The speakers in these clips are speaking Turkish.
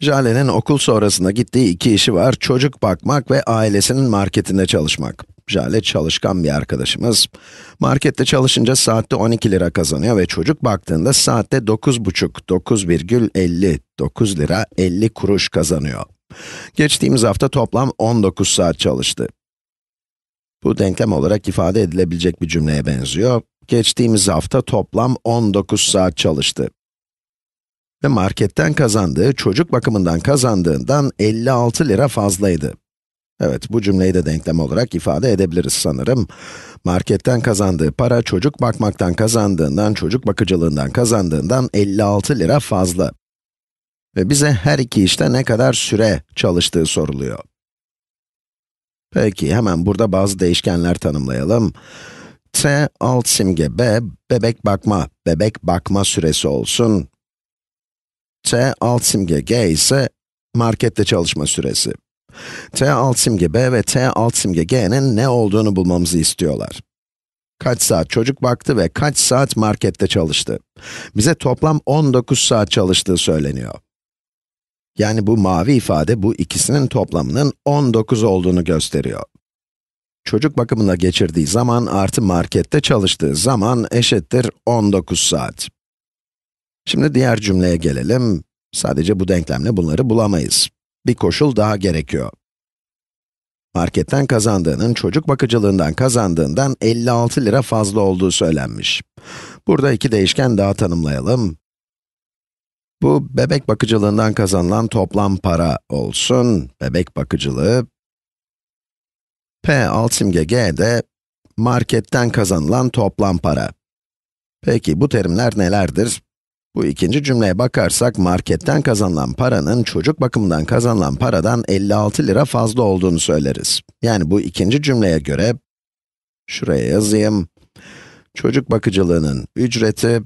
Jale'nin okul sonrasında gittiği iki işi var, çocuk bakmak ve ailesinin marketinde çalışmak. Jale çalışkan bir arkadaşımız. Markette çalışınca saatte 12 lira kazanıyor ve çocuk baktığında saatte 9,5, 9,50, 9 lira 50 kuruş kazanıyor. Geçtiğimiz hafta toplam 19 saat çalıştı. Bu denklem olarak ifade edilebilecek bir cümleye benziyor. Geçtiğimiz hafta toplam 19 saat çalıştı ve marketten kazandığı, çocuk bakımından kazandığından 56 lira fazlaydı. Evet, bu cümleyi de denklem olarak ifade edebiliriz sanırım. Marketten kazandığı para, çocuk bakmaktan kazandığından, çocuk bakıcılığından kazandığından 56 lira fazla. Ve bize her iki işte ne kadar süre çalıştığı soruluyor. Peki, hemen burada bazı değişkenler tanımlayalım. T alt simge b, bebek bakma, bebek bakma süresi olsun t alt simge g ise markette çalışma süresi. t alt simge b ve t alt simge g'nin ne olduğunu bulmamızı istiyorlar. Kaç saat çocuk baktı ve kaç saat markette çalıştı? Bize toplam 19 saat çalıştığı söyleniyor. Yani bu mavi ifade bu ikisinin toplamının 19 olduğunu gösteriyor. Çocuk bakımında geçirdiği zaman artı markette çalıştığı zaman eşittir 19 saat. Şimdi diğer cümleye gelelim. Sadece bu denklemle bunları bulamayız. Bir koşul daha gerekiyor. Marketten kazandığının çocuk bakıcılığından kazandığından 56 lira fazla olduğu söylenmiş. Burada iki değişken daha tanımlayalım. Bu bebek bakıcılığından kazanılan toplam para olsun. Bebek bakıcılığı P alt simge G de marketten kazanılan toplam para. Peki bu terimler nelerdir? Bu ikinci cümleye bakarsak marketten kazanılan paranın çocuk bakımından kazanılan paradan 56 lira fazla olduğunu söyleriz. Yani bu ikinci cümleye göre, şuraya yazayım, çocuk bakıcılığının ücreti,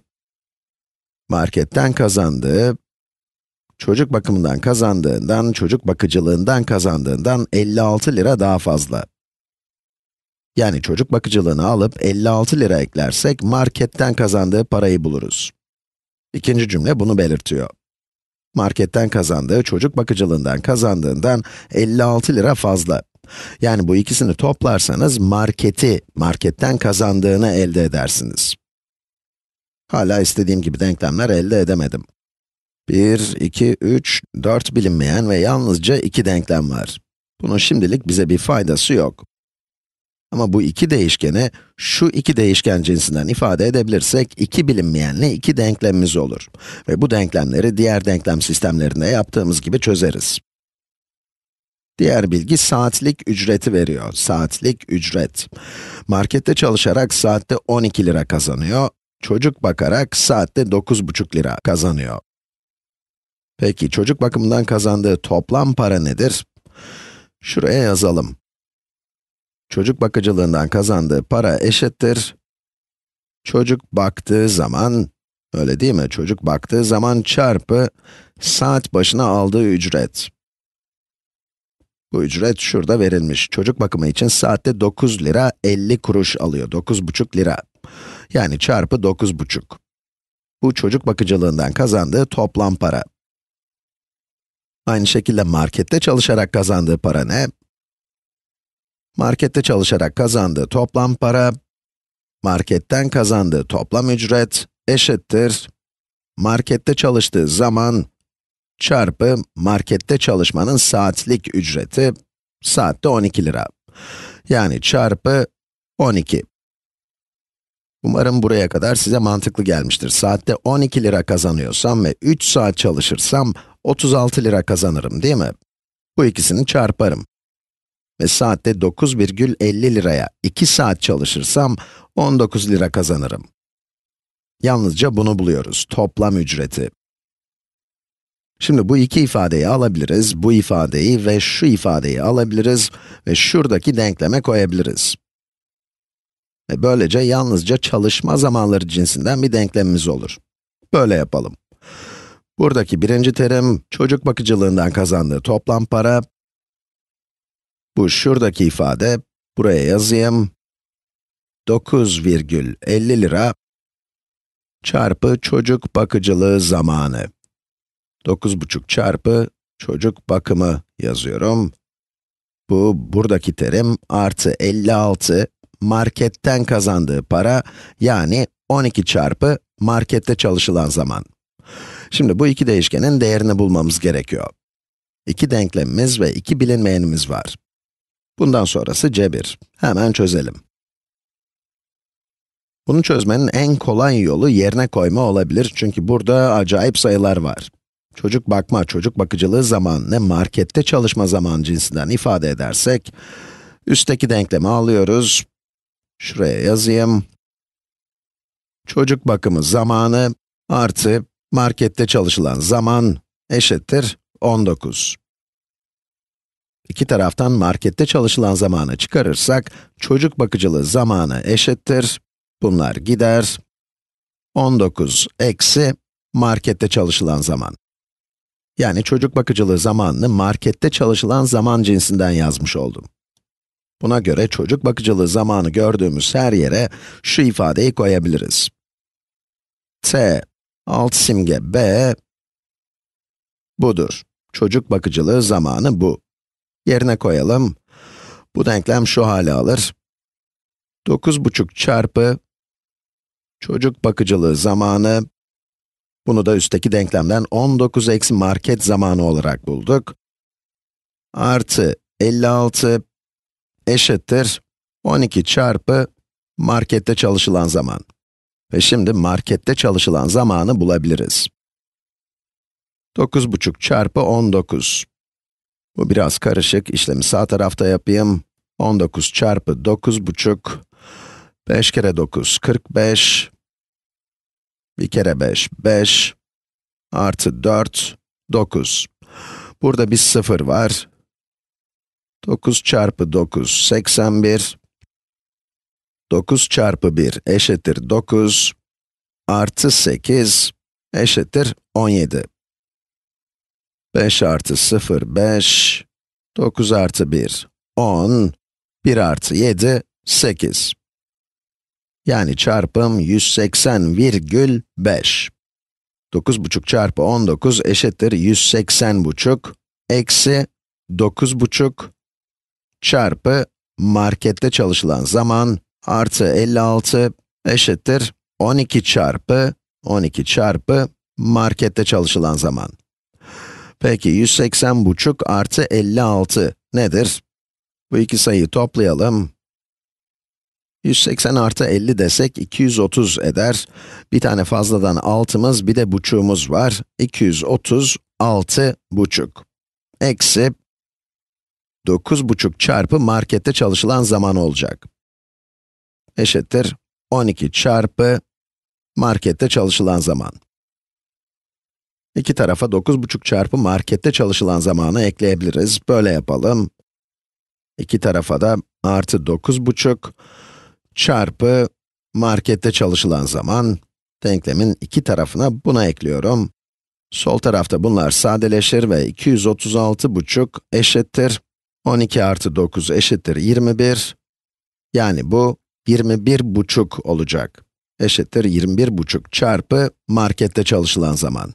marketten kazandığı, çocuk bakımından kazandığından, çocuk bakıcılığından kazandığından 56 lira daha fazla. Yani çocuk bakıcılığını alıp 56 lira eklersek marketten kazandığı parayı buluruz. İkinci cümle bunu belirtiyor. Marketten kazandığı, çocuk bakıcılığından kazandığından 56 lira fazla. Yani bu ikisini toplarsanız marketi, marketten kazandığını elde edersiniz. Hala istediğim gibi denklemler elde edemedim. 1, 2, 3, 4 bilinmeyen ve yalnızca 2 denklem var. Bunun şimdilik bize bir faydası yok. Ama bu iki değişkeni şu iki değişken cinsinden ifade edebilirsek iki bilinmeyenli iki denklemimiz olur. Ve bu denklemleri diğer denklem sistemlerinde yaptığımız gibi çözeriz. Diğer bilgi saatlik ücreti veriyor. Saatlik ücret. Markette çalışarak saatte 12 lira kazanıyor. Çocuk bakarak saatte 9,5 lira kazanıyor. Peki çocuk bakımından kazandığı toplam para nedir? Şuraya yazalım. Çocuk bakıcılığından kazandığı para eşittir. Çocuk baktığı zaman, öyle değil mi? Çocuk baktığı zaman çarpı saat başına aldığı ücret. Bu ücret şurada verilmiş. Çocuk bakımı için saatte 9 lira 50 kuruş alıyor. 9,5 lira. Yani çarpı 9,5. Bu çocuk bakıcılığından kazandığı toplam para. Aynı şekilde markette çalışarak kazandığı para ne? Markette çalışarak kazandığı toplam para, marketten kazandığı toplam ücret eşittir. Markette çalıştığı zaman çarpı markette çalışmanın saatlik ücreti, saatte 12 lira. Yani çarpı 12. Umarım buraya kadar size mantıklı gelmiştir. Saatte 12 lira kazanıyorsam ve 3 saat çalışırsam 36 lira kazanırım değil mi? Bu ikisini çarparım ve saatte 9,50 liraya 2 saat çalışırsam 19 lira kazanırım. Yalnızca bunu buluyoruz, toplam ücreti. Şimdi bu iki ifadeyi alabiliriz, bu ifadeyi ve şu ifadeyi alabiliriz ve şuradaki denkleme koyabiliriz. Ve böylece yalnızca çalışma zamanları cinsinden bir denklemimiz olur. Böyle yapalım. Buradaki birinci terim, çocuk bakıcılığından kazandığı toplam para, bu şuradaki ifade, buraya yazayım. 9,50 lira çarpı çocuk bakıcılığı zamanı. 9,5 çarpı çocuk bakımı yazıyorum. Bu, buradaki terim artı 56 marketten kazandığı para, yani 12 çarpı markette çalışılan zaman. Şimdi bu iki değişkenin değerini bulmamız gerekiyor. İki denklemimiz ve iki bilinmeyenimiz var. Bundan sonrası cebir. Hemen çözelim. Bunu çözmenin en kolay yolu yerine koyma olabilir çünkü burada acayip sayılar var. Çocuk bakma, çocuk bakıcılığı zamanını markette çalışma zaman cinsinden ifade edersek, üstteki denklemi alıyoruz, şuraya yazayım. Çocuk bakımı zamanı artı markette çalışılan zaman eşittir 19. İki taraftan markette çalışılan zamanı çıkarırsak, çocuk bakıcılığı zamanı eşittir. Bunlar gider. 19 eksi markette çalışılan zaman. Yani çocuk bakıcılığı zamanını markette çalışılan zaman cinsinden yazmış oldum. Buna göre çocuk bakıcılığı zamanı gördüğümüz her yere şu ifadeyi koyabiliriz. t alt simge b budur. Çocuk bakıcılığı zamanı bu. Yerine koyalım. Bu denklem şu hale alır. 9,5 çarpı çocuk bakıcılığı zamanı, bunu da üstteki denklemden 19 eksi market zamanı olarak bulduk. Artı 56 eşittir 12 çarpı markette çalışılan zaman. Ve şimdi markette çalışılan zamanı bulabiliriz. 9,5 çarpı 19. Bu biraz karışık. İşlemi sağ tarafta yapayım. 19 çarpı 9 buçuk. 5 kere 9, 45. 1 kere 5, 5. Artı 4, 9. Burada bir 0 var. 9 çarpı 9, 81. 9 çarpı 1 eşittir 9. Artı 8 eşittir 17. 5 artı 0, 5. 9 artı 1, 10. 1 artı 7, 8. Yani çarpım 180,5. buçuk çarpı 19 eşittir 180 buçuk eksi 9 buçuk çarpı markette çalışılan zaman artı 56 eşittir 12 çarpı 12 çarpı markette çalışılan zaman. Peki 180 buçuk artı 56 nedir? Bu iki sayıyı toplayalım. 180 artı 50 desek 230 eder. Bir tane fazladan altımız bir de buçuğumuz var. 230 236 buçuk. Eksi 9 buçuk çarpı markette çalışılan zaman olacak. Eşittir 12 çarpı markette çalışılan zaman. İki tarafa 9,5 çarpı markette çalışılan zamanı ekleyebiliriz. Böyle yapalım. İki tarafa da artı 9,5 çarpı markette çalışılan zaman. Denklemin iki tarafına buna ekliyorum. Sol tarafta bunlar sadeleşir ve 236,5 eşittir. 12 artı 9 eşittir 21. Yani bu 21,5 olacak. Eşittir 21,5 çarpı markette çalışılan zaman.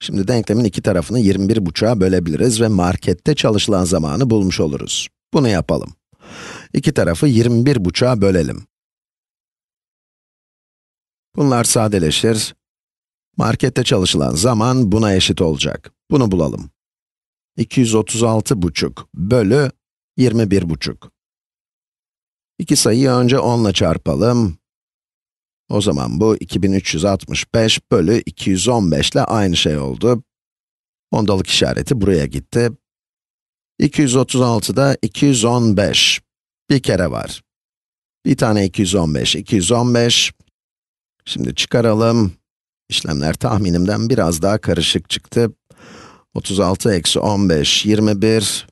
Şimdi denklemin iki tarafını 21,5'a bölebiliriz ve markette çalışılan zamanı bulmuş oluruz. Bunu yapalım. İki tarafı 21,5'a bölelim. Bunlar sadeleşir. Markette çalışılan zaman buna eşit olacak. Bunu bulalım. 236,5 bölü 21,5. İki sayıyı önce 10 ile çarpalım. O zaman bu 2365 bölü 215 ile aynı şey oldu. Ondalık işareti buraya gitti. 236'da 215 bir kere var. Bir tane 215, 215. Şimdi çıkaralım. İşlemler tahminimden biraz daha karışık çıktı. 36 eksi 15, 21.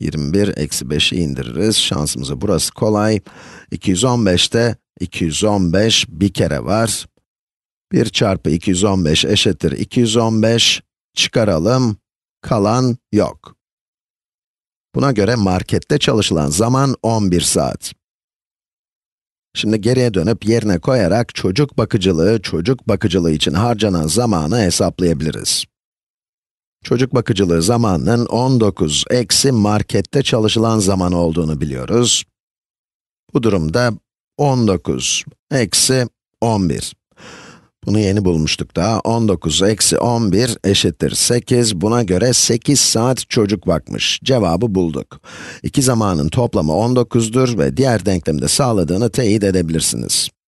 21 eksi 5'i indiririz. Şansımızı. burası kolay. 215'te 215 bir kere var. 1 çarpı 215 eşittir 215. Çıkaralım. Kalan yok. Buna göre markette çalışılan zaman 11 saat. Şimdi geriye dönüp yerine koyarak çocuk bakıcılığı, çocuk bakıcılığı için harcanan zamanı hesaplayabiliriz. Çocuk bakıcılığı zamanının 19 eksi markette çalışılan zaman olduğunu biliyoruz. Bu durumda 19 eksi 11. Bunu yeni bulmuştuk daha. 19 eksi 11 eşittir 8. Buna göre 8 saat çocuk bakmış. Cevabı bulduk. İki zamanın toplamı 19'dur ve diğer denklemde sağladığını teyit edebilirsiniz.